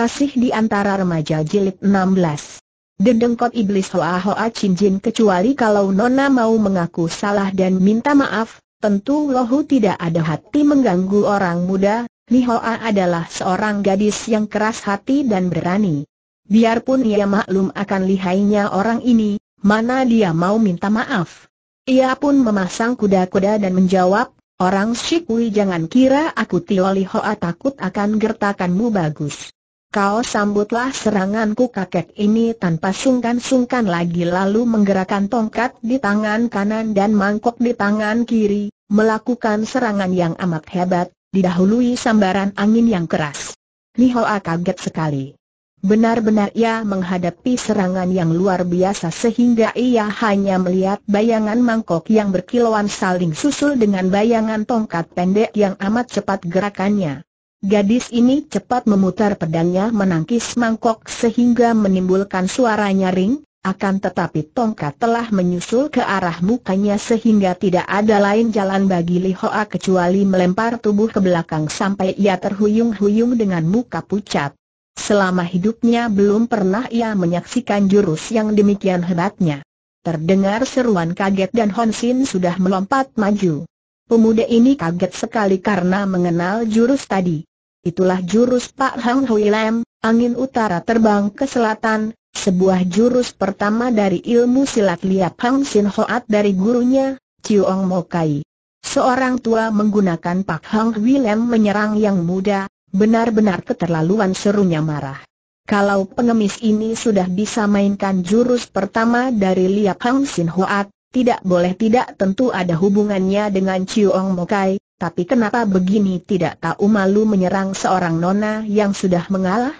Kasih di antara remaja jilid 16. Dendengkot iblis Hoa Hoa Chin Jin kecuali kalau Nona mau mengaku salah dan minta maaf, tentu Lohu tidak ada hati mengganggu orang muda, Ni Hoa adalah seorang gadis yang keras hati dan berani. Biarpun ia maklum akan lihainya orang ini, mana dia mau minta maaf. Ia pun memasang kuda-kuda dan menjawab, Orang Shikui jangan kira aku Tioli Hoa takut akan gertakanmu bagus. Kau sambutlah seranganku kakek ini tanpa sungkan-sungkan lagi lalu menggerakkan tongkat di tangan kanan dan mangkok di tangan kiri, melakukan serangan yang amat hebat, didahului sambaran angin yang keras. Nihoa kaget sekali. Benar-benar ia menghadapi serangan yang luar biasa sehingga ia hanya melihat bayangan mangkok yang berkilauan saling susul dengan bayangan tongkat pendek yang amat cepat gerakannya. Gadis ini cepat memutar pedangnya menangkis mangkok sehingga menimbulkan suara nyaring, akan tetapi tongkat telah menyusul ke arah mukanya sehingga tidak ada lain jalan bagi Li Hoa kecuali melempar tubuh ke belakang sampai ia terhuyung-huyung dengan muka pucat. Selama hidupnya belum pernah ia menyaksikan jurus yang demikian hebatnya. Terdengar seruan kaget dan Hon Sin sudah melompat maju. Pemuda ini kaget sekali karena mengenal jurus tadi. Itulah jurus Pak Hang Hui Lam, angin utara terbang ke selatan, sebuah jurus pertama dari ilmu silat Liap Hang Sin Hoat dari gurunya, Chiong Mo Kai. Seorang tua menggunakan Pak Hang Hui Lam menyerang yang muda, benar-benar keterlaluan serunya marah. Kalau pengemis ini sudah bisa mainkan jurus pertama dari Liap Hang Sin Hoat, tidak boleh tidak tentu ada hubungannya dengan Chiong Mokai, tapi kenapa begini tidak tahu malu menyerang seorang nona yang sudah mengalah?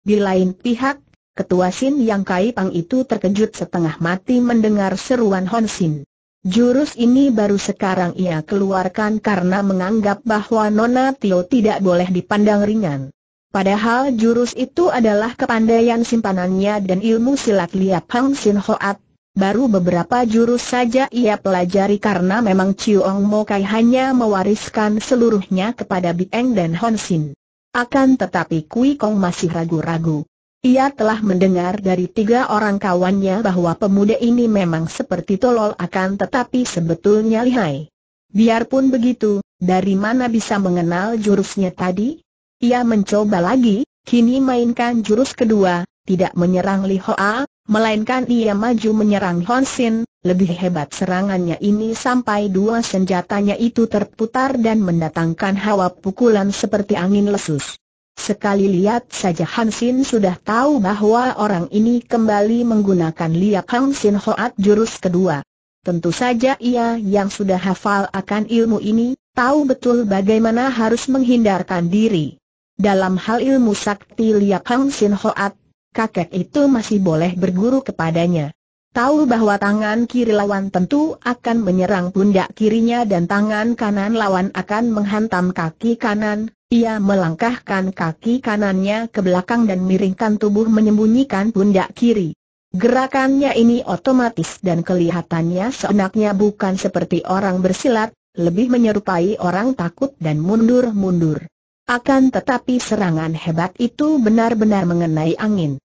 Di lain pihak, ketua Sin Yang Kai Pang itu terkejut setengah mati mendengar seruan Hon Sin. Jurus ini baru sekarang ia keluarkan karena menganggap bahwa Nona Tio tidak boleh dipandang ringan. Padahal jurus itu adalah kepandaian simpanannya dan ilmu silat Liap Hang Sin Hoat Baru beberapa jurus saja ia pelajari karena memang Chiu Ong Mo Kai hanya mewariskan seluruhnya kepada Bieng dan Hon Sin. Akan tetapi Kui Kong masih ragu-ragu. Ia telah mendengar dari tiga orang kawannya bahwa pemuda ini memang seperti tolol akan tetapi sebetulnya lihai. Biarpun begitu, dari mana bisa mengenal jurusnya tadi? Ia mencoba lagi, kini mainkan jurus kedua, tidak menyerang Li Hoa, Melainkan ia maju menyerang Hon Sin, lebih hebat serangannya ini sampai dua senjatanya itu terputar dan mendatangkan hawa pukulan seperti angin lesus. Sekali lihat saja Hansin sudah tahu bahwa orang ini kembali menggunakan Liak Sin Hoat jurus kedua. Tentu saja ia yang sudah hafal akan ilmu ini, tahu betul bagaimana harus menghindarkan diri. Dalam hal ilmu sakti Liak Sin Hoat, kakek itu masih boleh berguru kepadanya. Tahu bahwa tangan kiri lawan tentu akan menyerang pundak kirinya dan tangan kanan lawan akan menghantam kaki kanan, ia melangkahkan kaki kanannya ke belakang dan miringkan tubuh menyembunyikan pundak kiri. Gerakannya ini otomatis dan kelihatannya seenaknya bukan seperti orang bersilat, lebih menyerupai orang takut dan mundur-mundur. Akan tetapi serangan hebat itu benar-benar mengenai angin.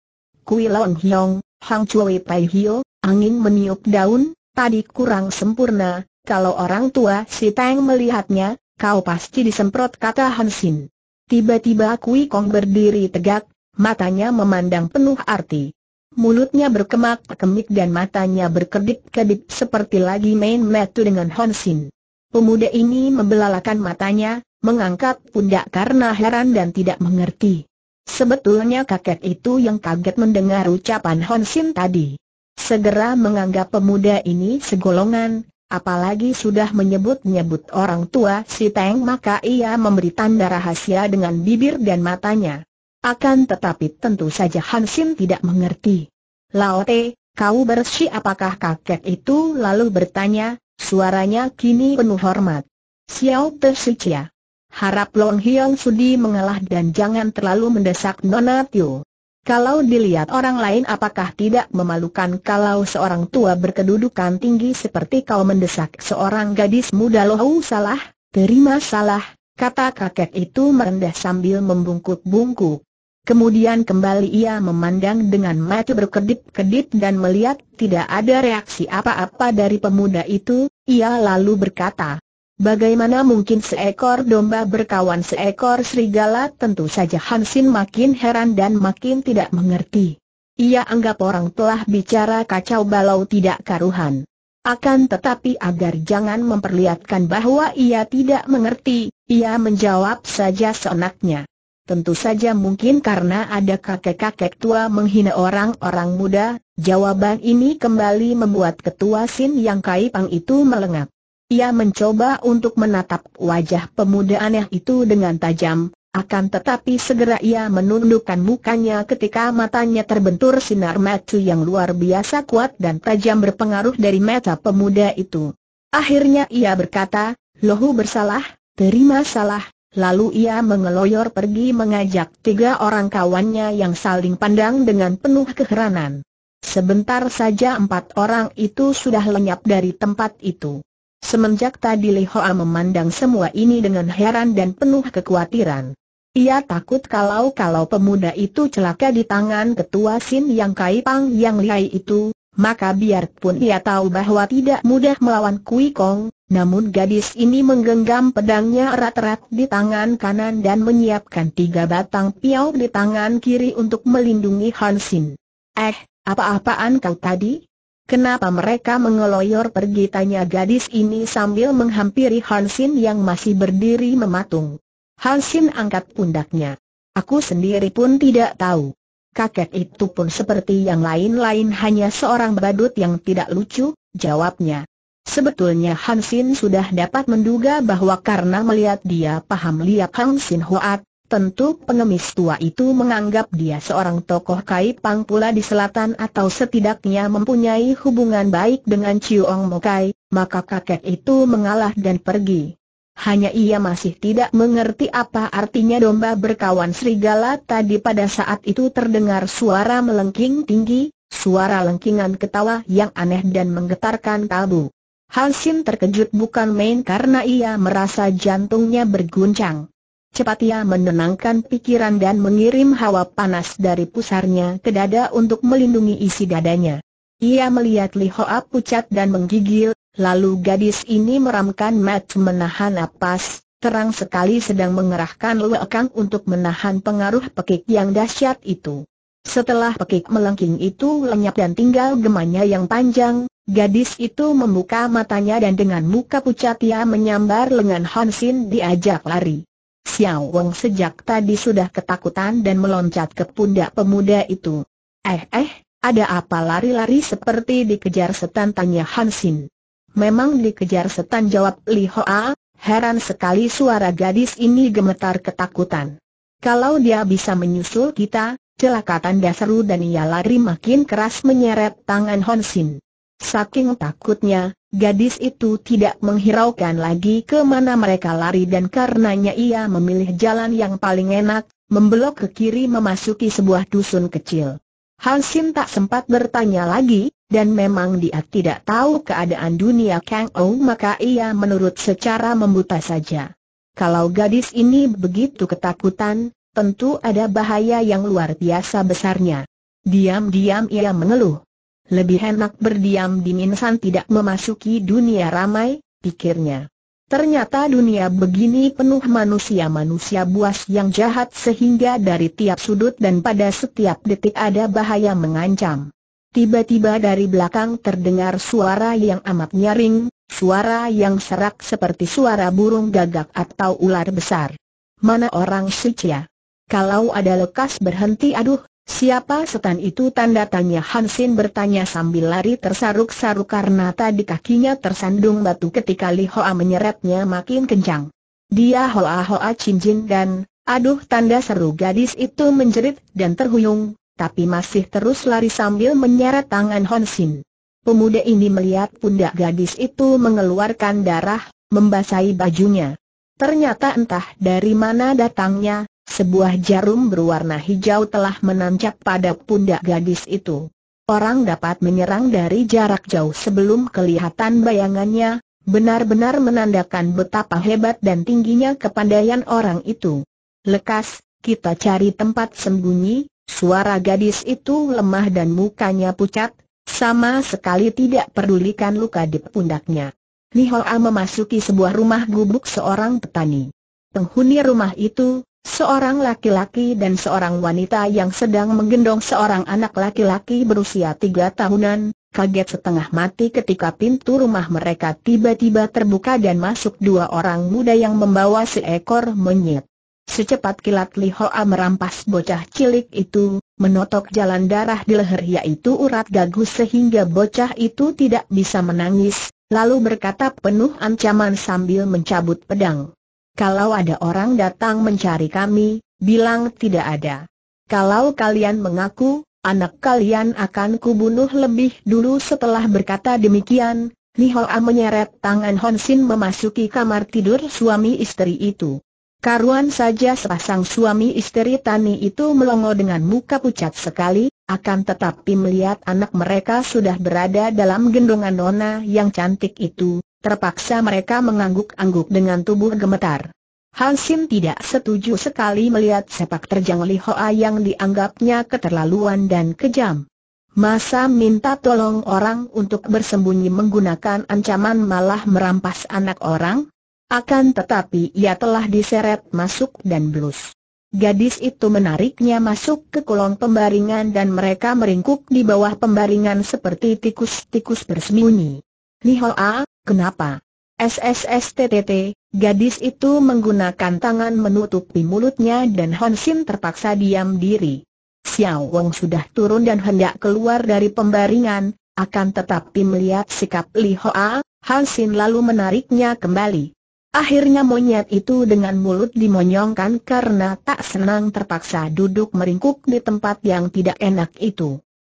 Kui Long Hiong, Hang Chui Pai Hio, angin meniup daun, tadi kurang sempurna, kalau orang tua si Tang melihatnya, kau pasti disemprot kata Hansin. Tiba-tiba Kui Kong berdiri tegak, matanya memandang penuh arti. Mulutnya berkemak-kemik dan matanya berkedip-kedip seperti lagi main metu dengan Hansin. Pemuda ini membelalakan matanya, mengangkat pundak karena heran dan tidak mengerti. Sebetulnya kakek itu yang kaget mendengar ucapan Sin tadi. Segera menganggap pemuda ini segolongan, apalagi sudah menyebut-nyebut orang tua si Teng maka ia memberi tanda rahasia dengan bibir dan matanya. Akan tetapi tentu saja Hansim tidak mengerti. Laote, kau bersih apakah kakek itu lalu bertanya, suaranya kini penuh hormat. Xiao Chia. Harap Long Hion Sudi mengalah dan jangan terlalu mendesak Nona Tio. Kalau dilihat orang lain apakah tidak memalukan kalau seorang tua berkedudukan tinggi seperti kau mendesak seorang gadis muda lohu salah, terima salah, kata kakek itu merendah sambil membungkuk-bungkuk. Kemudian kembali ia memandang dengan mata berkedip-kedip dan melihat tidak ada reaksi apa-apa dari pemuda itu, ia lalu berkata, Bagaimana mungkin seekor domba berkawan seekor serigala? Tentu saja Hansin makin heran dan makin tidak mengerti. Ia anggap orang telah bicara kacau balau tidak karuhan. Akan tetapi agar jangan memperlihatkan bahwa ia tidak mengerti, ia menjawab saja seenaknya. Tentu saja mungkin karena ada kakek-kakek tua menghina orang-orang muda, jawaban ini kembali membuat ketua Sin Yang Kai Pang itu melengap. Ia mencoba untuk menatap wajah pemuda aneh itu dengan tajam, akan tetapi segera ia menundukkan mukanya ketika matanya terbentur sinar mata yang luar biasa kuat dan tajam berpengaruh dari mata pemuda itu. Akhirnya ia berkata, Lohu bersalah, terima salah, lalu ia mengeloyor pergi mengajak tiga orang kawannya yang saling pandang dengan penuh keheranan. Sebentar saja empat orang itu sudah lenyap dari tempat itu. Semenjak tadi Li Hoa memandang semua ini dengan heran dan penuh kekhawatiran. Ia takut kalau-kalau pemuda itu celaka di tangan ketua Sin Yang Kai Pang Yang Lihai itu, maka biarpun ia tahu bahwa tidak mudah melawan Kui Kong, namun gadis ini menggenggam pedangnya erat-erat di tangan kanan dan menyiapkan tiga batang piau di tangan kiri untuk melindungi Han Sin. Eh, apa-apaan kau tadi? Kenapa mereka mengeloyor pergi tanya gadis ini sambil menghampiri Hansin yang masih berdiri mematung. Hansin angkat pundaknya. Aku sendiri pun tidak tahu. Kakek itu pun seperti yang lain-lain hanya seorang badut yang tidak lucu, jawabnya. Sebetulnya Hansin sudah dapat menduga bahwa karena melihat dia paham lihat Hansin Hoat, Tentu pengemis tua itu menganggap dia seorang tokoh Kai Pang pula di selatan atau setidaknya mempunyai hubungan baik dengan Chiong Mokai, maka kakek itu mengalah dan pergi. Hanya ia masih tidak mengerti apa artinya domba berkawan serigala tadi pada saat itu terdengar suara melengking tinggi, suara lengkingan ketawa yang aneh dan menggetarkan kalbu. Halsin terkejut bukan main karena ia merasa jantungnya berguncang. Cepat ia menenangkan pikiran dan mengirim hawa panas dari pusarnya ke dada untuk melindungi isi dadanya. Ia melihat Li Hoa pucat dan menggigil, lalu gadis ini meramkan mat menahan napas, terang sekali sedang mengerahkan luakang untuk menahan pengaruh pekik yang dahsyat itu. Setelah pekik melengking itu lenyap dan tinggal gemanya yang panjang, Gadis itu membuka matanya dan dengan muka pucat ia menyambar lengan Hansin diajak lari. Xiao Wang sejak tadi sudah ketakutan dan meloncat ke pundak pemuda itu. Eh eh, ada apa lari-lari seperti dikejar setan tanya Hansin. Memang dikejar setan jawab Li Hoa, heran sekali suara gadis ini gemetar ketakutan. Kalau dia bisa menyusul kita, celaka tanda seru dan ia lari makin keras menyeret tangan Hansin. Saking takutnya, Gadis itu tidak menghiraukan lagi ke mana mereka lari dan karenanya ia memilih jalan yang paling enak, membelok ke kiri memasuki sebuah dusun kecil. Hansin tak sempat bertanya lagi, dan memang dia tidak tahu keadaan dunia Kang Ou maka ia menurut secara membuta saja. Kalau gadis ini begitu ketakutan, tentu ada bahaya yang luar biasa besarnya. Diam-diam ia mengeluh. Lebih enak berdiam di Minsan tidak memasuki dunia ramai, pikirnya. Ternyata dunia begini penuh manusia-manusia buas yang jahat sehingga dari tiap sudut dan pada setiap detik ada bahaya mengancam. Tiba-tiba dari belakang terdengar suara yang amat nyaring, suara yang serak seperti suara burung gagak atau ular besar. Mana orang Sicia? Ya? Kalau ada lekas berhenti aduh Siapa setan itu tanda tanya Hansin bertanya sambil lari tersaruk-saruk karena tadi kakinya tersandung batu ketika Li Hoa menyeretnya makin kencang. Dia hoa-hoa cincin dan, aduh tanda seru gadis itu menjerit dan terhuyung, tapi masih terus lari sambil menyeret tangan Hansin. Pemuda ini melihat pundak gadis itu mengeluarkan darah, membasahi bajunya. Ternyata entah dari mana datangnya, sebuah jarum berwarna hijau telah menancap pada pundak gadis itu. Orang dapat menyerang dari jarak jauh sebelum kelihatan bayangannya, benar-benar menandakan betapa hebat dan tingginya kepandaian orang itu. Lekas, kita cari tempat sembunyi, suara gadis itu lemah dan mukanya pucat, sama sekali tidak pedulikan luka di pundaknya. Nihoa memasuki sebuah rumah gubuk seorang petani. Penghuni rumah itu, Seorang laki-laki dan seorang wanita yang sedang menggendong seorang anak laki-laki berusia tiga tahunan, kaget setengah mati ketika pintu rumah mereka tiba-tiba terbuka dan masuk dua orang muda yang membawa seekor monyet. Secepat kilat Li Hoa merampas bocah cilik itu, menotok jalan darah di leher yaitu urat gagu sehingga bocah itu tidak bisa menangis, lalu berkata penuh ancaman sambil mencabut pedang. Kalau ada orang datang mencari kami, bilang tidak ada. Kalau kalian mengaku, anak kalian akan kubunuh lebih dulu setelah berkata demikian, Nihoa menyeret tangan Honsin memasuki kamar tidur suami istri itu. Karuan saja sepasang suami istri Tani itu melongo dengan muka pucat sekali, akan tetapi melihat anak mereka sudah berada dalam gendongan nona yang cantik itu, Terpaksa mereka mengangguk-angguk dengan tubuh gemetar. Hansim tidak setuju sekali melihat sepak terjang Li Hoa yang dianggapnya keterlaluan dan kejam. Masa minta tolong orang untuk bersembunyi menggunakan ancaman malah merampas anak orang? Akan tetapi ia telah diseret masuk dan blus. Gadis itu menariknya masuk ke kolong pembaringan dan mereka meringkuk di bawah pembaringan seperti tikus-tikus bersembunyi. Li Hoa, Kenapa? SSSTTT, gadis itu menggunakan tangan menutupi mulutnya dan Hon Sin terpaksa diam diri. Xiao Wong sudah turun dan hendak keluar dari pembaringan, akan tetapi melihat sikap Li Hoa, Hon Sin lalu menariknya kembali. Akhirnya monyet itu dengan mulut dimonyongkan karena tak senang terpaksa duduk meringkuk di tempat yang tidak enak itu.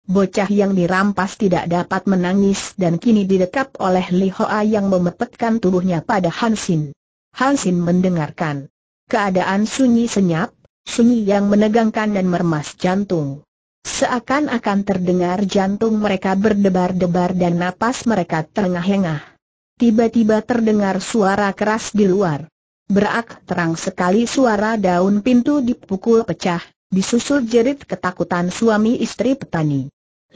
Bocah yang dirampas tidak dapat menangis dan kini didekap oleh Li Hoa yang memepetkan tubuhnya pada Hansin. Hansin mendengarkan. Keadaan sunyi senyap, sunyi yang menegangkan dan meremas jantung. Seakan-akan terdengar jantung mereka berdebar-debar dan napas mereka terengah-engah. Tiba-tiba terdengar suara keras di luar. Berak terang sekali suara daun pintu dipukul pecah, disusul jerit ketakutan suami istri petani.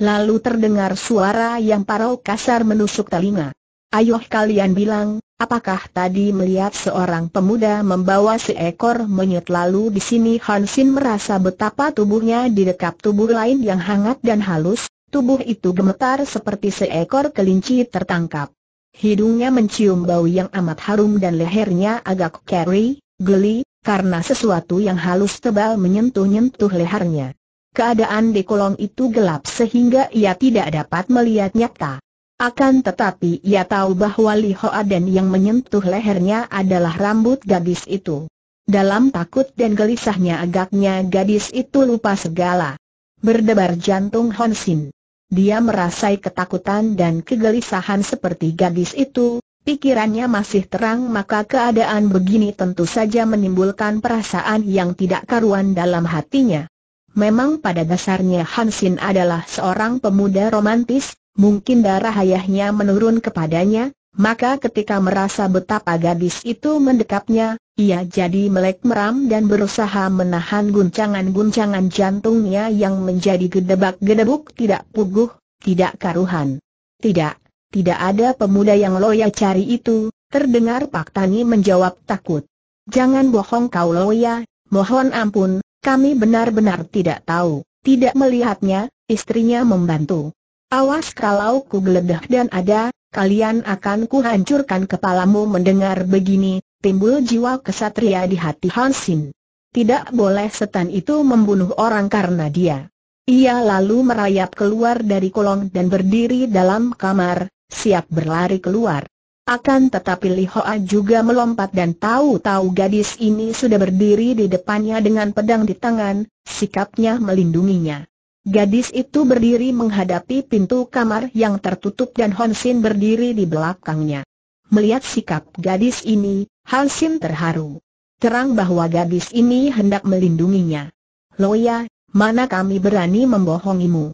Lalu terdengar suara yang parau kasar menusuk telinga. Ayuh kalian bilang, apakah tadi melihat seorang pemuda membawa seekor monyet lalu di sini Hansin merasa betapa tubuhnya di dekat tubuh lain yang hangat dan halus, tubuh itu gemetar seperti seekor kelinci tertangkap. Hidungnya mencium bau yang amat harum dan lehernya agak keri, geli, karena sesuatu yang halus tebal menyentuh-nyentuh lehernya. Keadaan di kolong itu gelap sehingga ia tidak dapat melihat nyata. Akan tetapi ia tahu bahwa Li Hoa dan yang menyentuh lehernya adalah rambut gadis itu. Dalam takut dan gelisahnya agaknya gadis itu lupa segala. Berdebar jantung Hon Sin. Dia merasai ketakutan dan kegelisahan seperti gadis itu, pikirannya masih terang maka keadaan begini tentu saja menimbulkan perasaan yang tidak karuan dalam hatinya. Memang pada dasarnya Hansin adalah seorang pemuda romantis, mungkin darah ayahnya menurun kepadanya, maka ketika merasa betapa gadis itu mendekapnya, ia jadi melek meram dan berusaha menahan guncangan-guncangan jantungnya yang menjadi gedebak-gedebuk tidak puguh, tidak karuhan. Tidak, tidak ada pemuda yang Loya cari itu, terdengar Pak Tani menjawab takut. Jangan bohong kau Loya, mohon ampun, kami benar-benar tidak tahu, tidak melihatnya, istrinya membantu. Awas kalau ku geledah dan ada, kalian akan kuhancurkan kepalamu mendengar begini, timbul jiwa kesatria di hati Hansin. Tidak boleh setan itu membunuh orang karena dia. Ia lalu merayap keluar dari kolong dan berdiri dalam kamar, siap berlari keluar. Akan tetapi Li Hoa juga melompat dan tahu-tahu gadis ini sudah berdiri di depannya dengan pedang di tangan, sikapnya melindunginya. Gadis itu berdiri menghadapi pintu kamar yang tertutup dan Honsin berdiri di belakangnya. Melihat sikap gadis ini, Hansin terharu. Terang bahwa gadis ini hendak melindunginya. Loya, mana kami berani membohongimu?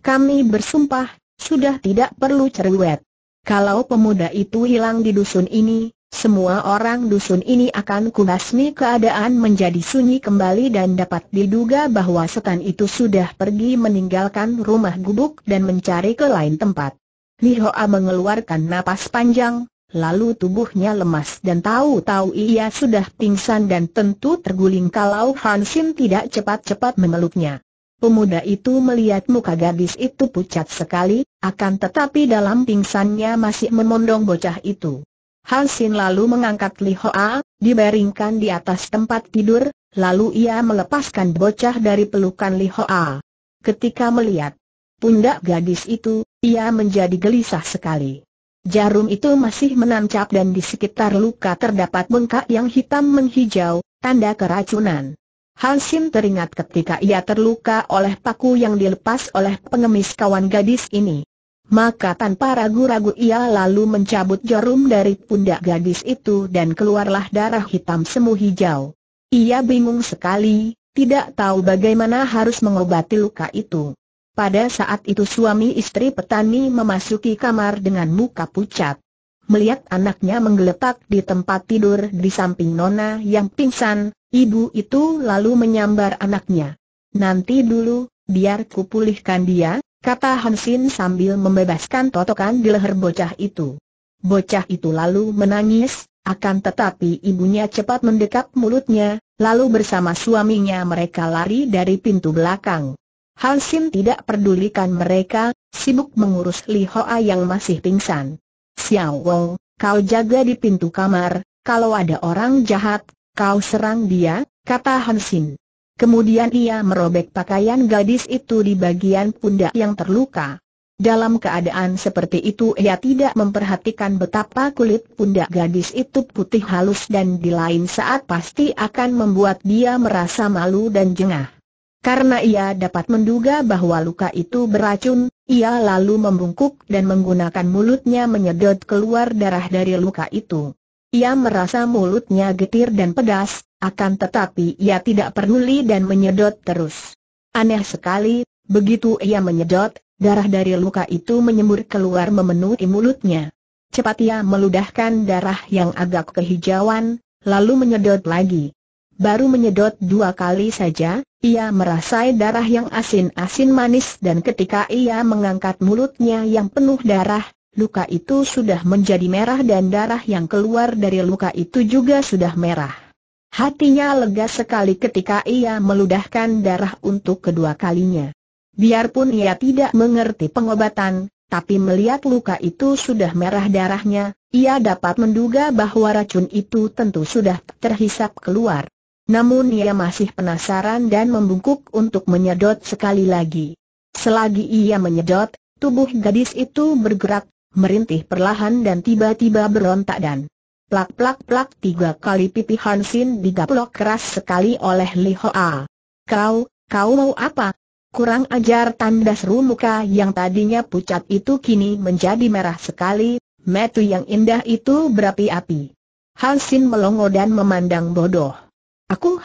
Kami bersumpah, sudah tidak perlu cerewet. Kalau pemuda itu hilang di dusun ini, semua orang dusun ini akan kubasmi keadaan menjadi sunyi kembali dan dapat diduga bahwa setan itu sudah pergi meninggalkan rumah gubuk dan mencari ke lain tempat. Li Hoa mengeluarkan napas panjang, lalu tubuhnya lemas dan tahu-tahu ia sudah pingsan dan tentu terguling kalau Hansin tidak cepat-cepat memeluknya. Pemuda itu melihat muka gadis itu pucat sekali, akan tetapi dalam pingsannya masih memondong bocah itu. Hal Sin lalu mengangkat Li Hoa, dibaringkan di atas tempat tidur, lalu ia melepaskan bocah dari pelukan Li Hoa. Ketika melihat pundak gadis itu, ia menjadi gelisah sekali. Jarum itu masih menancap dan di sekitar luka terdapat bengkak yang hitam menghijau, tanda keracunan. Hansim teringat ketika ia terluka oleh paku yang dilepas oleh pengemis kawan gadis ini. Maka tanpa ragu-ragu ia lalu mencabut jarum dari pundak gadis itu dan keluarlah darah hitam semu hijau. Ia bingung sekali, tidak tahu bagaimana harus mengobati luka itu. Pada saat itu suami istri petani memasuki kamar dengan muka pucat melihat anaknya menggeletak di tempat tidur di samping Nona yang pingsan, ibu itu lalu menyambar anaknya. Nanti dulu, biar pulihkan dia, kata Hansin sambil membebaskan totokan di leher bocah itu. Bocah itu lalu menangis, akan tetapi ibunya cepat mendekap mulutnya, lalu bersama suaminya mereka lari dari pintu belakang. Hansin tidak pedulikan mereka, sibuk mengurus Li Hoa yang masih pingsan. Xiao Wu, kau jaga di pintu kamar, kalau ada orang jahat, kau serang dia, kata Hansin. Kemudian ia merobek pakaian gadis itu di bagian pundak yang terluka. Dalam keadaan seperti itu ia tidak memperhatikan betapa kulit pundak gadis itu putih halus dan di lain saat pasti akan membuat dia merasa malu dan jengah. Karena ia dapat menduga bahwa luka itu beracun, ia lalu membungkuk dan menggunakan mulutnya menyedot keluar darah dari luka itu. Ia merasa mulutnya getir dan pedas, akan tetapi ia tidak peduli dan menyedot terus. Aneh sekali, begitu ia menyedot, darah dari luka itu menyembur keluar memenuhi mulutnya. Cepat ia meludahkan darah yang agak kehijauan, lalu menyedot lagi. Baru menyedot dua kali saja, ia merasai darah yang asin-asin manis dan ketika ia mengangkat mulutnya yang penuh darah, luka itu sudah menjadi merah dan darah yang keluar dari luka itu juga sudah merah. Hatinya lega sekali ketika ia meludahkan darah untuk kedua kalinya. Biarpun ia tidak mengerti pengobatan, tapi melihat luka itu sudah merah darahnya, ia dapat menduga bahwa racun itu tentu sudah terhisap keluar. Namun ia masih penasaran dan membungkuk untuk menyedot sekali lagi. Selagi ia menyedot, tubuh gadis itu bergerak, merintih perlahan dan tiba-tiba berontak dan plak-plak-plak tiga kali pipi Hansin digaplok keras sekali oleh Li Hoa. Kau, kau mau apa? Kurang ajar tanda seru muka yang tadinya pucat itu kini menjadi merah sekali, metu yang indah itu berapi-api. Hansin melongo dan memandang bodoh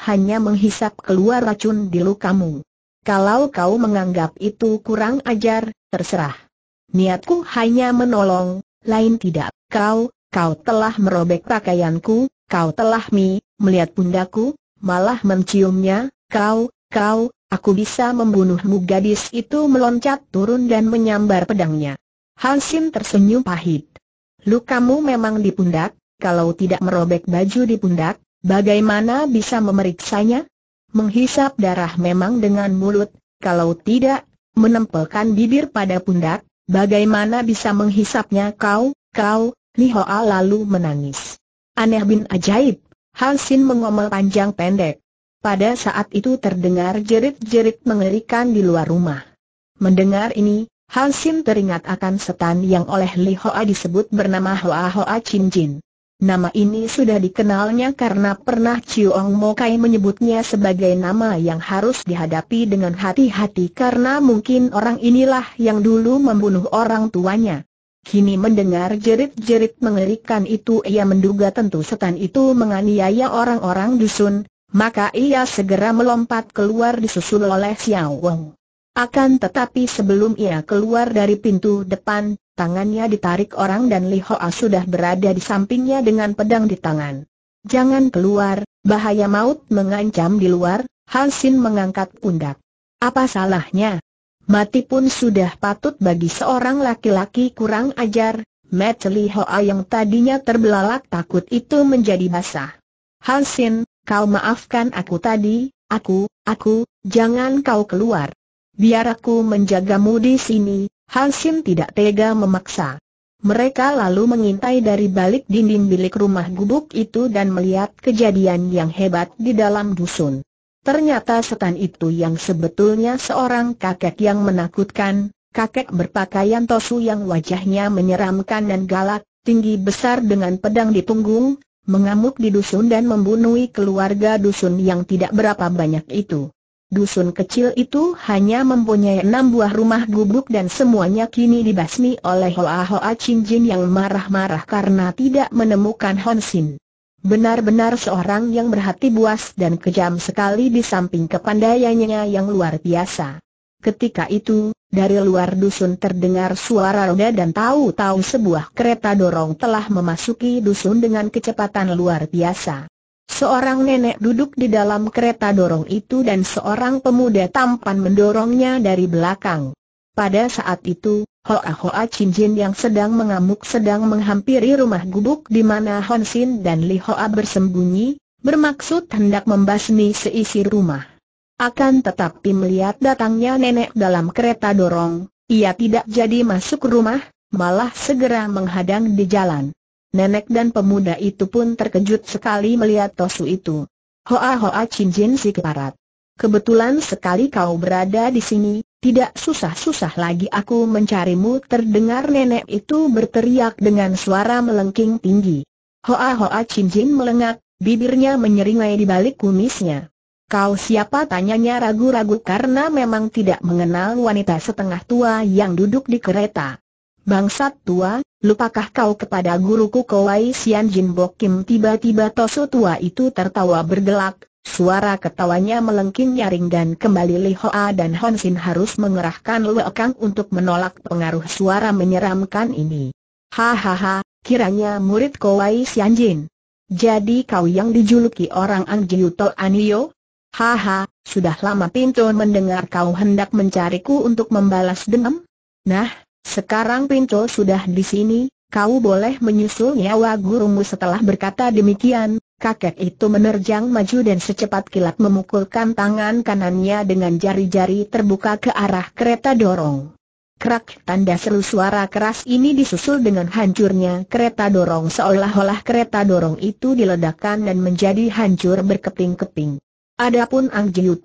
hanya menghisap keluar racun di lukamu. Kalau kau menganggap itu kurang ajar, terserah. Niatku hanya menolong, lain tidak. Kau, kau telah merobek pakaianku, kau telah mi, melihat pundaku, malah menciumnya, kau, kau, aku bisa membunuhmu gadis itu meloncat turun dan menyambar pedangnya. Hansin tersenyum pahit. Lukamu memang di pundak, kalau tidak merobek baju di pundak, Bagaimana bisa memeriksanya? Menghisap darah memang dengan mulut, kalau tidak, menempelkan bibir pada pundak, bagaimana bisa menghisapnya kau, kau, Li Hoa lalu menangis. Aneh bin ajaib, Sin mengomel panjang pendek. Pada saat itu terdengar jerit-jerit mengerikan di luar rumah. Mendengar ini, Sin teringat akan setan yang oleh Li Hoa disebut bernama Hoa Hoa Chin Jin. Nama ini sudah dikenalnya karena pernah Chiong Mokai menyebutnya sebagai nama yang harus dihadapi dengan hati-hati karena mungkin orang inilah yang dulu membunuh orang tuanya. Kini mendengar jerit-jerit mengerikan itu ia menduga tentu setan itu menganiaya orang-orang dusun, maka ia segera melompat keluar disusul oleh Xiao Wong. Akan tetapi sebelum ia keluar dari pintu depan, tangannya ditarik orang dan Li Hoa sudah berada di sampingnya dengan pedang di tangan. Jangan keluar, bahaya maut mengancam di luar, Han Sin mengangkat pundak. Apa salahnya? Mati pun sudah patut bagi seorang laki-laki kurang ajar, Matt Li Hoa yang tadinya terbelalak takut itu menjadi basah. Han Sin, kau maafkan aku tadi, aku, aku, jangan kau keluar biar aku menjagamu di sini, Hansim tidak tega memaksa. Mereka lalu mengintai dari balik dinding bilik rumah gubuk itu dan melihat kejadian yang hebat di dalam dusun. Ternyata setan itu yang sebetulnya seorang kakek yang menakutkan, kakek berpakaian tosu yang wajahnya menyeramkan dan galak, tinggi besar dengan pedang di punggung, mengamuk di dusun dan membunuh keluarga dusun yang tidak berapa banyak itu. Dusun kecil itu hanya mempunyai enam buah rumah gubuk dan semuanya kini dibasmi oleh Hoa Hoa Chin Jin yang marah-marah karena tidak menemukan Hon Sin. Benar-benar seorang yang berhati buas dan kejam sekali di samping kepandaiannya yang luar biasa. Ketika itu, dari luar dusun terdengar suara roda dan tahu-tahu sebuah kereta dorong telah memasuki dusun dengan kecepatan luar biasa. Seorang nenek duduk di dalam kereta dorong itu dan seorang pemuda tampan mendorongnya dari belakang. Pada saat itu, Hoa Hoa Chin Jin yang sedang mengamuk sedang menghampiri rumah gubuk di mana Hon Sin dan Li Hoa bersembunyi, bermaksud hendak membasmi seisi rumah. Akan tetapi melihat datangnya nenek dalam kereta dorong, ia tidak jadi masuk rumah, malah segera menghadang di jalan. Nenek dan pemuda itu pun terkejut sekali melihat Tosu itu. Hoa Hoa Cincin si keparat. Kebetulan sekali kau berada di sini, tidak susah-susah lagi aku mencarimu terdengar nenek itu berteriak dengan suara melengking tinggi. Hoa Hoa Cincin Jin melengak, bibirnya menyeringai di balik kumisnya. Kau siapa tanyanya ragu-ragu karena memang tidak mengenal wanita setengah tua yang duduk di kereta. Bangsat tua, Lupakah kau kepada guruku Kowai Sian Jin Bok Kim tiba-tiba Tosu tua itu tertawa bergelak, suara ketawanya melengking nyaring dan kembali Li Hoa dan Hon Sin harus mengerahkan lekang untuk menolak pengaruh suara menyeramkan ini. Hahaha, kiranya murid Kowai Sian Jin. Jadi kau yang dijuluki orang An Anio? Haha, sudah lama pintu mendengar kau hendak mencariku untuk membalas dendam? Nah, sekarang Pinto sudah di sini, kau boleh menyusul nyawa gurumu setelah berkata demikian. Kakek itu menerjang maju dan secepat kilat memukulkan tangan kanannya dengan jari-jari terbuka ke arah kereta dorong. Krak tanda seru suara keras ini disusul dengan hancurnya kereta dorong seolah-olah kereta dorong itu diledakkan dan menjadi hancur berkeping-keping. Adapun Ang Jiu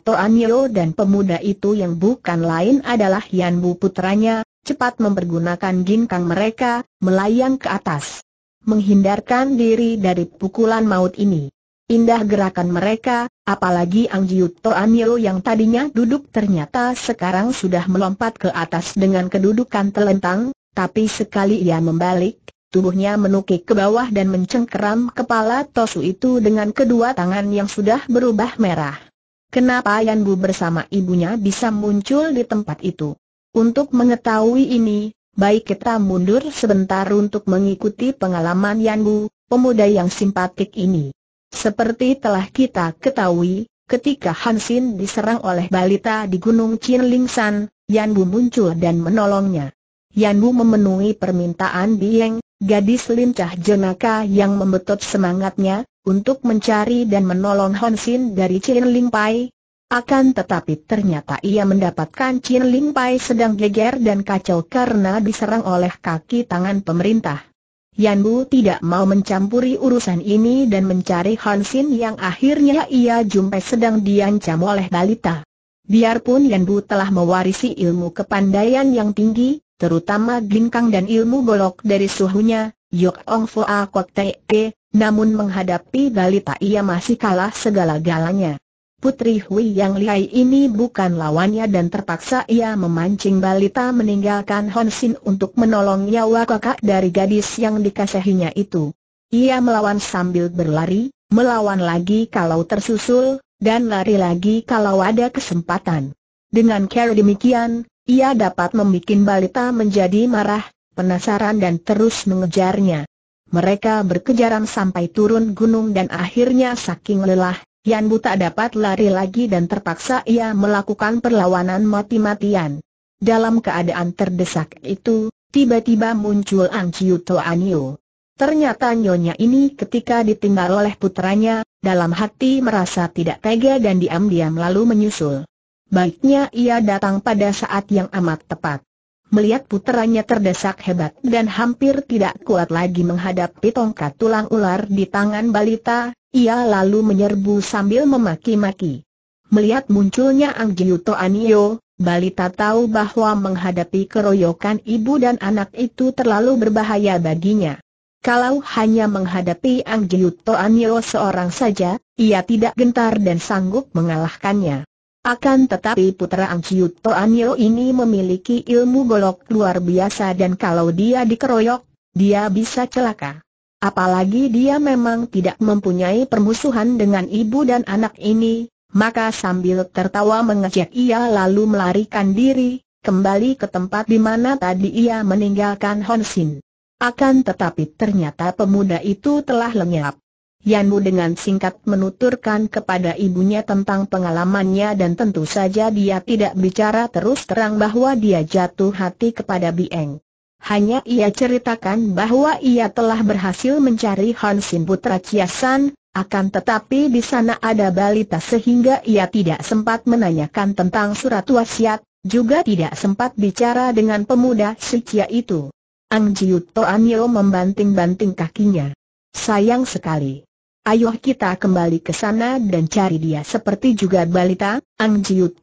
dan pemuda itu yang bukan lain adalah Yan putranya, cepat mempergunakan ginkang mereka, melayang ke atas. Menghindarkan diri dari pukulan maut ini. Indah gerakan mereka, apalagi Ang Jiut Toanyo yang tadinya duduk ternyata sekarang sudah melompat ke atas dengan kedudukan telentang, tapi sekali ia membalik, Tubuhnya menukik ke bawah dan mencengkeram kepala Tosu itu dengan kedua tangan yang sudah berubah merah. Kenapa Yan Bu bersama ibunya bisa muncul di tempat itu? Untuk mengetahui ini, baik kita mundur sebentar untuk mengikuti pengalaman Yanbu, pemuda yang simpatik ini. Seperti telah kita ketahui, ketika Hansin diserang oleh balita di Gunung Chinlingsan, Yan Bu muncul dan menolongnya. Yanbu memenuhi permintaan Bieng, gadis lincah jenaka yang membetot semangatnya, untuk mencari dan menolong Hansin dari Chin Pai, akan tetapi ternyata ia mendapatkan Chin Ling Pai sedang geger dan kacau karena diserang oleh kaki tangan pemerintah. Yan Bu tidak mau mencampuri urusan ini dan mencari Han Xin yang akhirnya ia jumpai sedang diancam oleh balita. Biarpun Yan Bu telah mewarisi ilmu kepandaian yang tinggi, terutama ginkang dan ilmu golok dari suhunya, Yok Ong A Kok Te, namun menghadapi balita ia masih kalah segala-galanya. Putri Hui yang lihai ini bukan lawannya dan terpaksa ia memancing balita meninggalkan Hon Sin untuk menolong nyawa kakak dari gadis yang dikasihinya itu. Ia melawan sambil berlari, melawan lagi kalau tersusul, dan lari lagi kalau ada kesempatan. Dengan cara demikian, ia dapat membuat balita menjadi marah, penasaran dan terus mengejarnya. Mereka berkejaran sampai turun gunung dan akhirnya saking lelah, Yan Bu tak dapat lari lagi dan terpaksa ia melakukan perlawanan mati-matian. Dalam keadaan terdesak itu, tiba-tiba muncul Ang Chiu Anio. Ternyata nyonya ini ketika ditinggal oleh putranya, dalam hati merasa tidak tega dan diam-diam lalu menyusul. Baiknya ia datang pada saat yang amat tepat melihat puteranya terdesak hebat dan hampir tidak kuat lagi menghadapi tongkat tulang ular di tangan balita, ia lalu menyerbu sambil memaki-maki. Melihat munculnya Ang Anio, balita tahu bahwa menghadapi keroyokan ibu dan anak itu terlalu berbahaya baginya. Kalau hanya menghadapi Ang Anio seorang saja, ia tidak gentar dan sanggup mengalahkannya. Akan tetapi putera Angciu Toanyo ini memiliki ilmu golok luar biasa dan kalau dia dikeroyok, dia bisa celaka. Apalagi dia memang tidak mempunyai permusuhan dengan ibu dan anak ini, maka sambil tertawa mengejek ia lalu melarikan diri, kembali ke tempat di mana tadi ia meninggalkan Honsin. Akan tetapi ternyata pemuda itu telah lenyap. Yanmu dengan singkat menuturkan kepada ibunya tentang pengalamannya dan tentu saja dia tidak bicara terus terang bahwa dia jatuh hati kepada Bieng. Hanya ia ceritakan bahwa ia telah berhasil mencari Hansin Putra Ciasan, akan tetapi di sana ada balita sehingga ia tidak sempat menanyakan tentang surat wasiat, juga tidak sempat bicara dengan pemuda Sikia itu. Ang To Toanyo membanting-banting kakinya. Sayang sekali. Ayo kita kembali ke sana dan cari dia seperti juga balita, Ang Jiut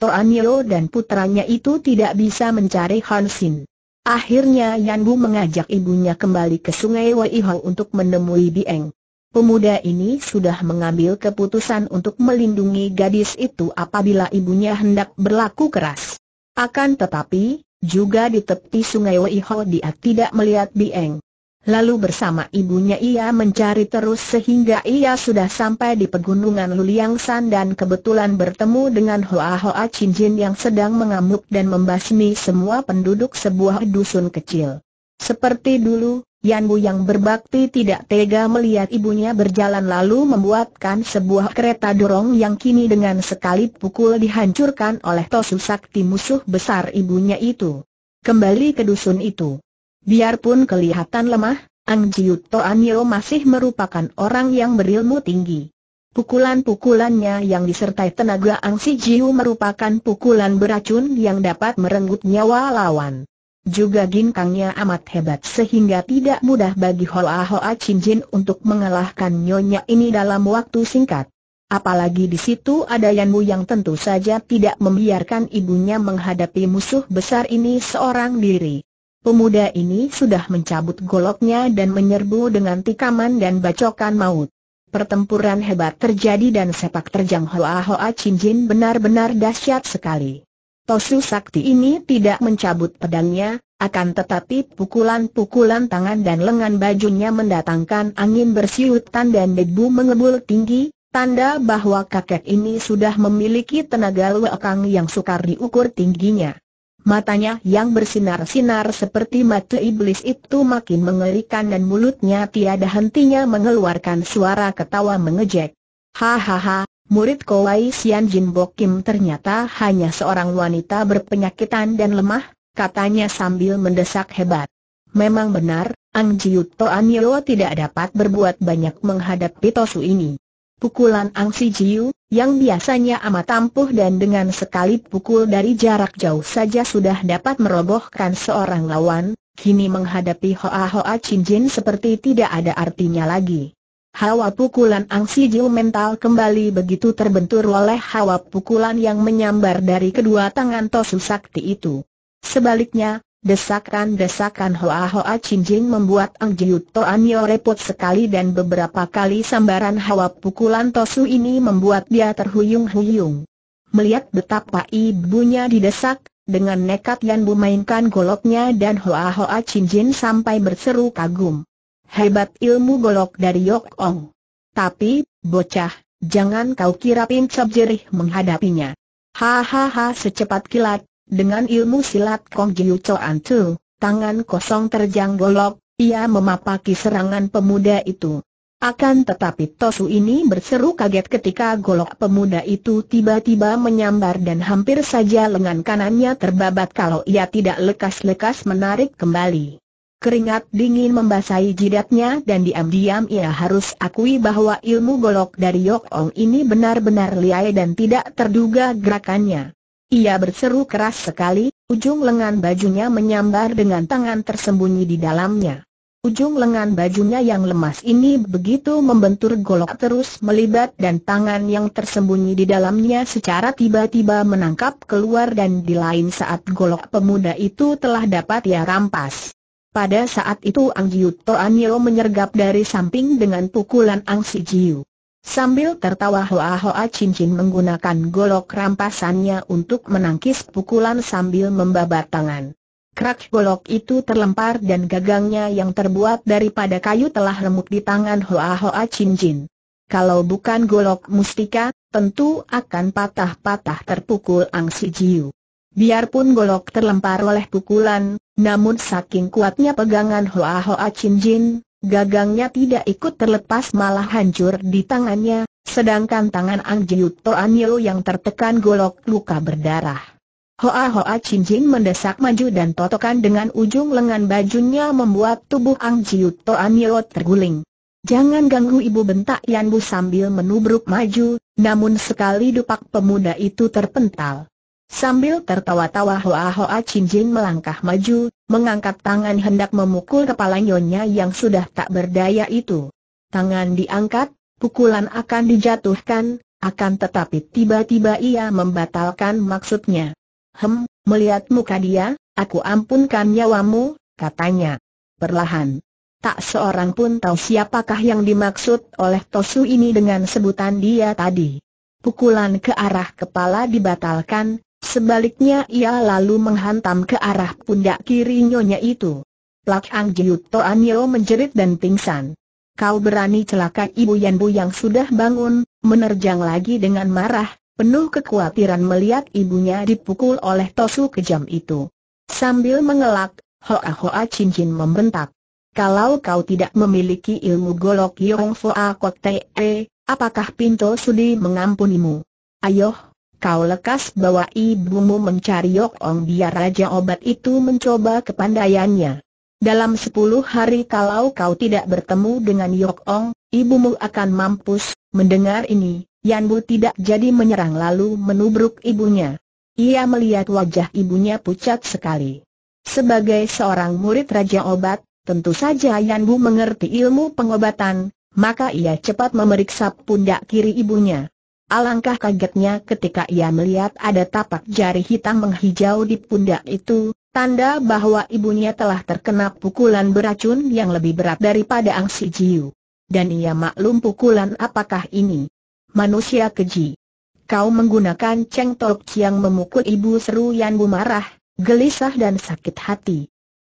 dan putranya itu tidak bisa mencari Han Sin. Akhirnya Yan Bu mengajak ibunya kembali ke sungai Weihao untuk menemui Bieng. Pemuda ini sudah mengambil keputusan untuk melindungi gadis itu apabila ibunya hendak berlaku keras. Akan tetapi, juga di tepi sungai Weihao dia tidak melihat Bieng. Lalu bersama ibunya ia mencari terus sehingga ia sudah sampai di pegunungan Luliangsan dan kebetulan bertemu dengan Hoa Hoa Chin Jin yang sedang mengamuk dan membasmi semua penduduk sebuah dusun kecil. Seperti dulu, Yan Bu yang berbakti tidak tega melihat ibunya berjalan lalu membuatkan sebuah kereta dorong yang kini dengan sekali pukul dihancurkan oleh Tosu Sakti musuh besar ibunya itu. Kembali ke dusun itu. Biarpun kelihatan lemah, Ang Jiu Toanyo masih merupakan orang yang berilmu tinggi. Pukulan-pukulannya yang disertai tenaga Ang Si Jiu merupakan pukulan beracun yang dapat merenggut nyawa lawan. Juga ginkangnya amat hebat sehingga tidak mudah bagi Hoa Hoa Chin Jin untuk mengalahkan nyonya ini dalam waktu singkat. Apalagi di situ ada Yanmu yang tentu saja tidak membiarkan ibunya menghadapi musuh besar ini seorang diri. Pemuda ini sudah mencabut goloknya dan menyerbu dengan tikaman dan bacokan maut. Pertempuran hebat terjadi dan sepak terjang Hoa Hoa Chin Jin benar-benar dahsyat sekali. Tosu Sakti ini tidak mencabut pedangnya, akan tetapi pukulan-pukulan tangan dan lengan bajunya mendatangkan angin bersiutan dan debu mengebul tinggi, tanda bahwa kakek ini sudah memiliki tenaga luakang yang sukar diukur tingginya. Matanya yang bersinar-sinar seperti mata iblis itu makin mengerikan dan mulutnya tiada hentinya mengeluarkan suara ketawa mengejek. Hahaha, murid Kowai Sian Jin ternyata hanya seorang wanita berpenyakitan dan lemah, katanya sambil mendesak hebat. Memang benar, Ang Jiu Toan Yo tidak dapat berbuat banyak menghadapi Tosu ini. Pukulan Ang Angsi Jiu, yang biasanya amat tampuh dan dengan sekali pukul dari jarak jauh saja sudah dapat merobohkan seorang lawan, kini menghadapi Hoa Hoa Chin Jin seperti tidak ada artinya lagi. Hawa pukulan Ang Angsi Jiu mental kembali begitu terbentur oleh hawa pukulan yang menyambar dari kedua tangan Tosu Sakti itu. Sebaliknya, Desakan-desakan Hoa-Hoa Cincin membuat Ang Jiu Toanyo repot sekali dan beberapa kali sambaran hawa pukulan Tosu ini membuat dia terhuyung-huyung. Melihat betapa ibunya didesak, dengan nekat Yan Bu mainkan goloknya dan Hoa-Hoa Cincin sampai berseru kagum. Hebat ilmu golok dari Yok Ong. Tapi, bocah, jangan kau kira pincap jerih menghadapinya. Hahaha secepat kilat, dengan ilmu silat Kong Jiu Tu, tangan kosong terjang golok, ia memapaki serangan pemuda itu. Akan tetapi Tosu ini berseru kaget ketika golok pemuda itu tiba-tiba menyambar dan hampir saja lengan kanannya terbabat kalau ia tidak lekas-lekas menarik kembali. Keringat dingin membasahi jidatnya dan diam-diam ia harus akui bahwa ilmu golok dari Yok Ong ini benar-benar liai dan tidak terduga gerakannya. Ia berseru keras sekali, ujung lengan bajunya menyambar dengan tangan tersembunyi di dalamnya. Ujung lengan bajunya yang lemas ini begitu membentur golok terus melibat dan tangan yang tersembunyi di dalamnya secara tiba-tiba menangkap keluar dan di lain saat golok pemuda itu telah dapat ia rampas. Pada saat itu Ang Jiu Anio menyergap dari samping dengan pukulan Ang Si Jiu. Sambil tertawa hoa-hoa cincin menggunakan golok rampasannya untuk menangkis pukulan sambil membabat tangan. Krak golok itu terlempar dan gagangnya yang terbuat daripada kayu telah remuk di tangan hoa-hoa cincin. Kalau bukan golok mustika, tentu akan patah-patah terpukul Ang Si Jiu. Biarpun golok terlempar oleh pukulan, namun saking kuatnya pegangan Hoa Hoa Chin Chin, Gagangnya tidak ikut terlepas malah hancur di tangannya, sedangkan tangan Ang Jiut Toanyo yang tertekan golok luka berdarah. Hoa Hoa Chin Jin mendesak maju dan totokan dengan ujung lengan bajunya membuat tubuh Ang An Toanyo terguling. Jangan ganggu ibu bentak Yan Bu sambil menubruk maju, namun sekali dupak pemuda itu terpental. Sambil tertawa-tawa Hoa-Hoa Chin Jin melangkah maju, mengangkat tangan hendak memukul kepala Nyonya yang sudah tak berdaya itu. Tangan diangkat, pukulan akan dijatuhkan, akan tetapi tiba-tiba ia membatalkan maksudnya. Hem, melihat muka dia, aku ampunkan nyawamu, katanya. Perlahan. Tak seorang pun tahu siapakah yang dimaksud oleh Tosu ini dengan sebutan dia tadi. Pukulan ke arah kepala dibatalkan, Sebaliknya ia lalu menghantam ke arah pundak kiri nyonya itu. Plak Ang Jiut Toan menjerit dan pingsan. Kau berani celaka Ibu Yan yang sudah bangun, menerjang lagi dengan marah, penuh kekhawatiran melihat ibunya dipukul oleh tosu kejam itu. Sambil mengelak, Hoa Hoa Cincin membentak. Kalau kau tidak memiliki ilmu golok Yong Foa Te, apakah Pinto Sudi mengampunimu? Ayoh, kau lekas bawa ibumu mencari Yok Ong biar Raja Obat itu mencoba kepandaiannya. Dalam sepuluh hari kalau kau tidak bertemu dengan Yok Ong, ibumu akan mampus. Mendengar ini, Yan Bu tidak jadi menyerang lalu menubruk ibunya. Ia melihat wajah ibunya pucat sekali. Sebagai seorang murid Raja Obat, tentu saja Yan Bu mengerti ilmu pengobatan, maka ia cepat memeriksa pundak kiri ibunya. Alangkah kagetnya ketika ia melihat ada tapak jari hitam menghijau di pundak itu, tanda bahwa ibunya telah terkena pukulan beracun yang lebih berat daripada Ang Si Jiu. Dan ia maklum pukulan apakah ini. Manusia keji. Kau menggunakan Cheng Tok Chiang memukul ibu seru Yan Bu marah, gelisah dan sakit hati.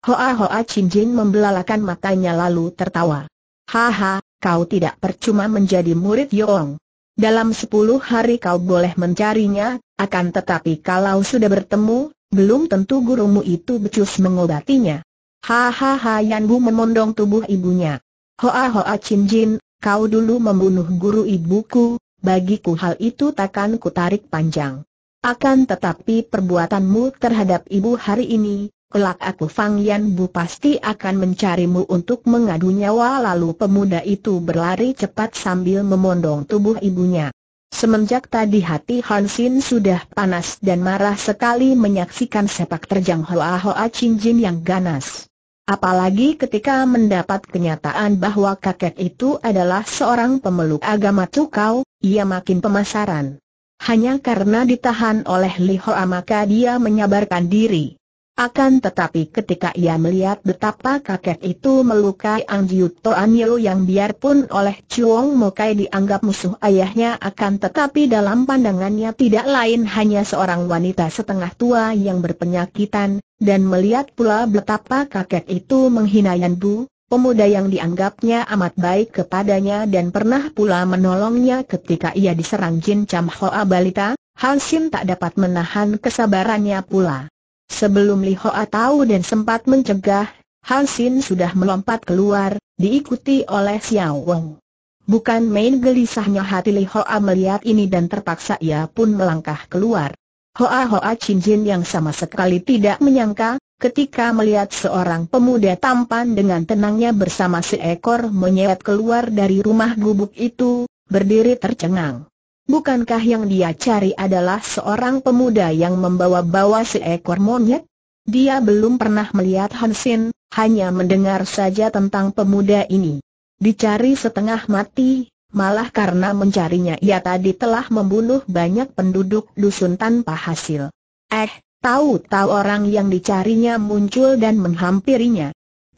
Hoa Hoa Chin Jin membelalakan matanya lalu tertawa. Haha, kau tidak percuma menjadi murid Yong. Dalam sepuluh hari kau boleh mencarinya, akan tetapi kalau sudah bertemu, belum tentu gurumu itu becus mengobatinya. Hahaha Yan Bu memondong tubuh ibunya. Hoa Hoa Chin Jin, kau dulu membunuh guru ibuku, bagiku hal itu takkan kutarik panjang. Akan tetapi perbuatanmu terhadap ibu hari ini, Kelak aku Fang Yan Bu pasti akan mencarimu untuk mengadu nyawa lalu pemuda itu berlari cepat sambil memondong tubuh ibunya. Semenjak tadi hati Han Xin sudah panas dan marah sekali menyaksikan sepak terjang Hoa Hoa Chin Jin yang ganas. Apalagi ketika mendapat kenyataan bahwa kakek itu adalah seorang pemeluk agama Tukau, ia makin pemasaran. Hanya karena ditahan oleh Li Hoa maka dia menyabarkan diri. Akan tetapi ketika ia melihat betapa kakek itu melukai Ang Jiu Toan yang biarpun oleh Chuong Mokai dianggap musuh ayahnya akan tetapi dalam pandangannya tidak lain hanya seorang wanita setengah tua yang berpenyakitan, dan melihat pula betapa kakek itu menghina Yan Bu, pemuda yang dianggapnya amat baik kepadanya dan pernah pula menolongnya ketika ia diserang Jin Cham Hoa Balita, Hal Shin tak dapat menahan kesabarannya pula. Sebelum Li Hoa tahu dan sempat mencegah, Han Sin sudah melompat keluar, diikuti oleh Xiao Wong. Bukan main gelisahnya hati Li Hoa melihat ini dan terpaksa ia pun melangkah keluar. Hoa Hoa Chin Jin yang sama sekali tidak menyangka, ketika melihat seorang pemuda tampan dengan tenangnya bersama seekor monyet keluar dari rumah gubuk itu, berdiri tercengang. Bukankah yang dia cari adalah seorang pemuda yang membawa-bawa seekor monyet? Dia belum pernah melihat Hansin, hanya mendengar saja tentang pemuda ini. Dicari setengah mati, malah karena mencarinya ia tadi telah membunuh banyak penduduk dusun tanpa hasil. Eh, tahu-tahu orang yang dicarinya muncul dan menghampirinya.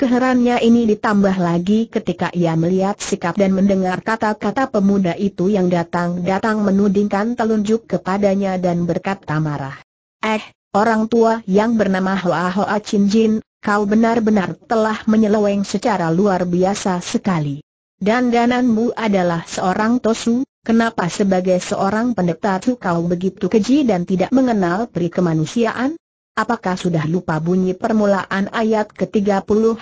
Keherannya ini ditambah lagi ketika ia melihat sikap dan mendengar kata-kata pemuda itu yang datang-datang menudingkan telunjuk kepadanya dan berkata marah. Eh, orang tua yang bernama Hoa Hoa Chin Jin, kau benar-benar telah menyeleweng secara luar biasa sekali. Dan dananmu adalah seorang tosu, kenapa sebagai seorang pendeta kau begitu keji dan tidak mengenal peri kemanusiaan? Apakah sudah lupa bunyi permulaan ayat ke-31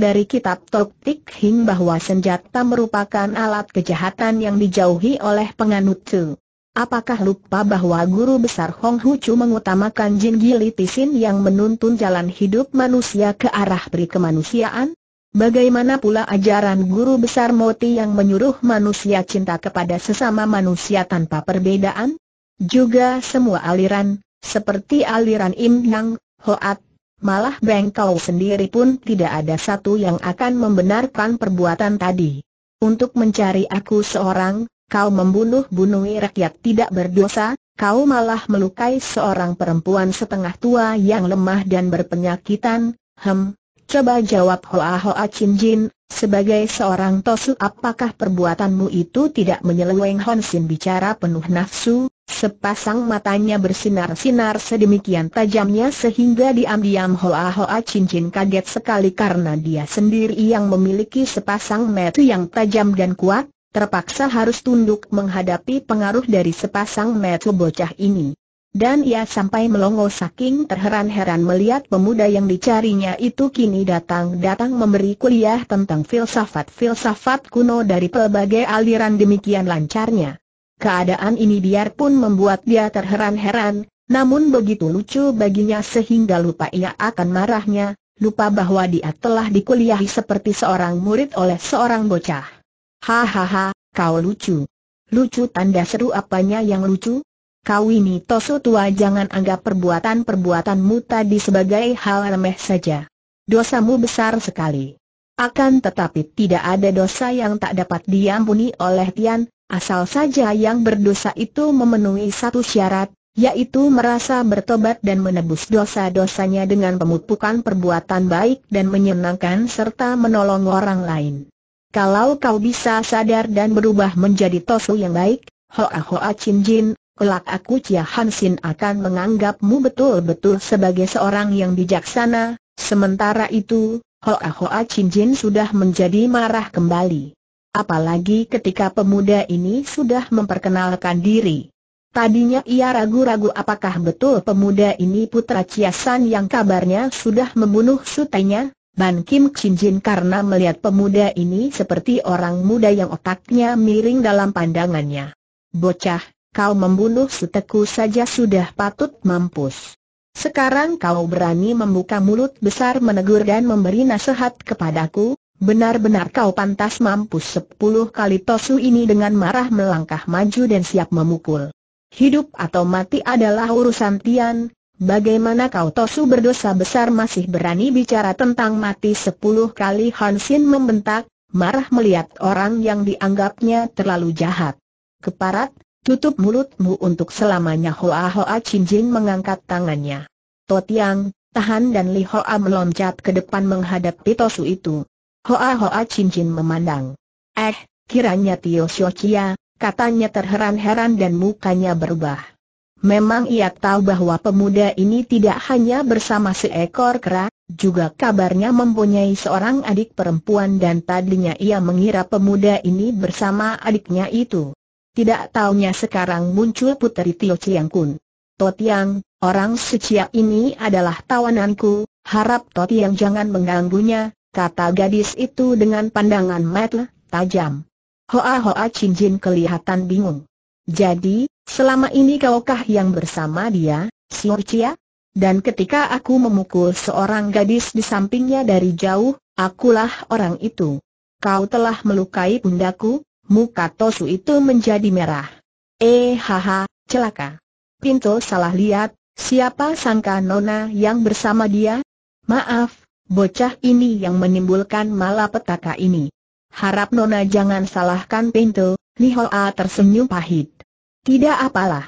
dari kitab Toktik Hing bahwa senjata merupakan alat kejahatan yang dijauhi oleh penganut Chu? Apakah lupa bahwa guru besar Hong Hu Chu mengutamakan Jin Gili Tisin yang menuntun jalan hidup manusia ke arah perikemanusiaan? Bagaimana pula ajaran guru besar Moti yang menyuruh manusia cinta kepada sesama manusia tanpa perbedaan? Juga semua aliran, seperti aliran Im Yang, Hoat, malah Bengkau sendiri pun tidak ada satu yang akan membenarkan perbuatan tadi. Untuk mencari aku seorang, kau membunuh-bunuhi rakyat tidak berdosa, kau malah melukai seorang perempuan setengah tua yang lemah dan berpenyakitan, hem, Coba jawab Hoa Hoa Chin Jin, sebagai seorang tosu apakah perbuatanmu itu tidak menyeleweng Hon bicara penuh nafsu, Sepasang matanya bersinar-sinar sedemikian tajamnya sehingga diam-diam Hoa-Hoa Cincin kaget sekali karena dia sendiri yang memiliki sepasang mata yang tajam dan kuat, terpaksa harus tunduk menghadapi pengaruh dari sepasang mata bocah ini. Dan ia sampai melongo saking terheran-heran melihat pemuda yang dicarinya itu kini datang-datang memberi kuliah tentang filsafat-filsafat kuno dari pelbagai aliran demikian lancarnya. Keadaan ini biarpun membuat dia terheran-heran, namun begitu lucu baginya sehingga lupa ia akan marahnya, lupa bahwa dia telah dikuliahi seperti seorang murid oleh seorang bocah. Hahaha, kau lucu. Lucu tanda seru apanya yang lucu? Kau ini tosu tua jangan anggap perbuatan-perbuatanmu tadi sebagai hal remeh saja. Dosamu besar sekali. Akan tetapi tidak ada dosa yang tak dapat diampuni oleh Tian, asal saja yang berdosa itu memenuhi satu syarat, yaitu merasa bertobat dan menebus dosa-dosanya dengan pemupukan perbuatan baik dan menyenangkan serta menolong orang lain. Kalau kau bisa sadar dan berubah menjadi tosu yang baik, Hoa Hoa Chin Jin, kelak aku Chia Han akan menganggapmu betul-betul sebagai seorang yang bijaksana, sementara itu, Hoa Hoa Chin Jin sudah menjadi marah kembali. Apalagi ketika pemuda ini sudah memperkenalkan diri. Tadinya ia ragu-ragu apakah betul pemuda ini putra Ciasan yang kabarnya sudah membunuh sutenya, Ban Kim Chin karena melihat pemuda ini seperti orang muda yang otaknya miring dalam pandangannya. Bocah, kau membunuh suteku saja sudah patut mampus. Sekarang kau berani membuka mulut besar menegur dan memberi nasihat kepadaku, Benar-benar kau pantas mampus sepuluh kali Tosu ini dengan marah melangkah maju dan siap memukul. Hidup atau mati adalah urusan Tian, bagaimana kau Tosu berdosa besar masih berani bicara tentang mati sepuluh kali Hansin membentak, marah melihat orang yang dianggapnya terlalu jahat. Keparat, tutup mulutmu untuk selamanya Hoa Hoa Chin Jin mengangkat tangannya. Totiang, tahan dan Li Hoa meloncat ke depan menghadapi Tosu itu. Hoa-hoa cincin memandang. Eh, kiranya Tio Chia, katanya terheran-heran dan mukanya berubah. Memang ia tahu bahwa pemuda ini tidak hanya bersama seekor kera, juga kabarnya mempunyai seorang adik perempuan dan tadinya ia mengira pemuda ini bersama adiknya itu. Tidak tahunya sekarang muncul puteri Tio Chiang Kun. Totiang, orang seciak ini adalah tawananku, harap Totiang jangan mengganggunya, kata gadis itu dengan pandangan mata tajam. Hoa Hoa Chin kelihatan bingung. Jadi, selama ini kaukah yang bersama dia, Siurcia? Dan ketika aku memukul seorang gadis di sampingnya dari jauh, akulah orang itu. Kau telah melukai pundaku, muka Tosu itu menjadi merah. Eh haha, celaka. Pinto salah lihat, siapa sangka Nona yang bersama dia? Maaf, Bocah ini yang menimbulkan malapetaka ini. Harap Nona jangan salahkan pintu. Pinto, Hoa tersenyum pahit. Tidak apalah.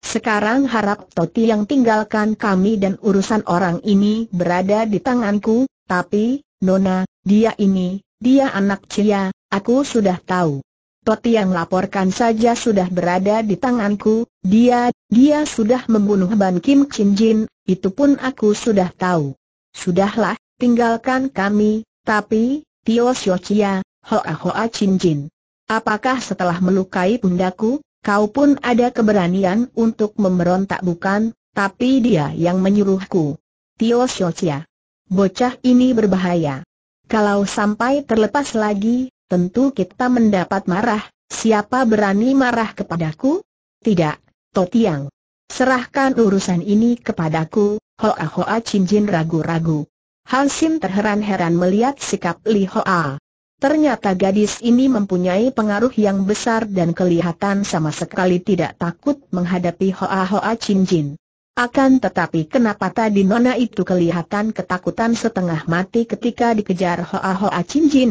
Sekarang harap Toti yang tinggalkan kami dan urusan orang ini berada di tanganku, tapi, Nona, dia ini, dia anak Cia, aku sudah tahu. Toti yang laporkan saja sudah berada di tanganku, dia, dia sudah membunuh Ban Kim Chin Jin, itu pun aku sudah tahu. Sudahlah, tinggalkan kami, tapi, Tio Chia, Hoa Hoa Chin Jin. Apakah setelah melukai pundaku, kau pun ada keberanian untuk memberontak bukan, tapi dia yang menyuruhku. Tio Chia. Bocah ini berbahaya. Kalau sampai terlepas lagi, tentu kita mendapat marah, siapa berani marah kepadaku? Tidak, Totiang. Serahkan urusan ini kepadaku, Hoa Hoa Chin Jin ragu-ragu. Hansim terheran-heran melihat sikap Li Hoa. Ternyata gadis ini mempunyai pengaruh yang besar dan kelihatan sama sekali tidak takut menghadapi Hoa Hoa Chin Jin. Akan tetapi kenapa tadi Nona itu kelihatan ketakutan setengah mati ketika dikejar Hoa Hoa Chin Jin?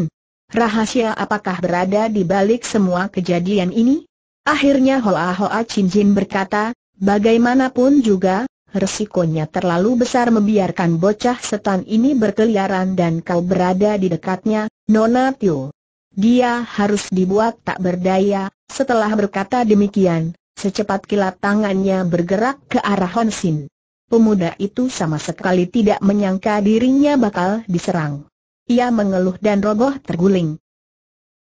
Rahasia apakah berada di balik semua kejadian ini? Akhirnya Hoa Hoa Chin Jin berkata, bagaimanapun juga, Resikonya terlalu besar membiarkan bocah setan ini berkeliaran dan kau berada di dekatnya, Nona Tio. Dia harus dibuat tak berdaya, setelah berkata demikian, secepat kilat tangannya bergerak ke arah Honsin. Pemuda itu sama sekali tidak menyangka dirinya bakal diserang. Ia mengeluh dan roboh terguling.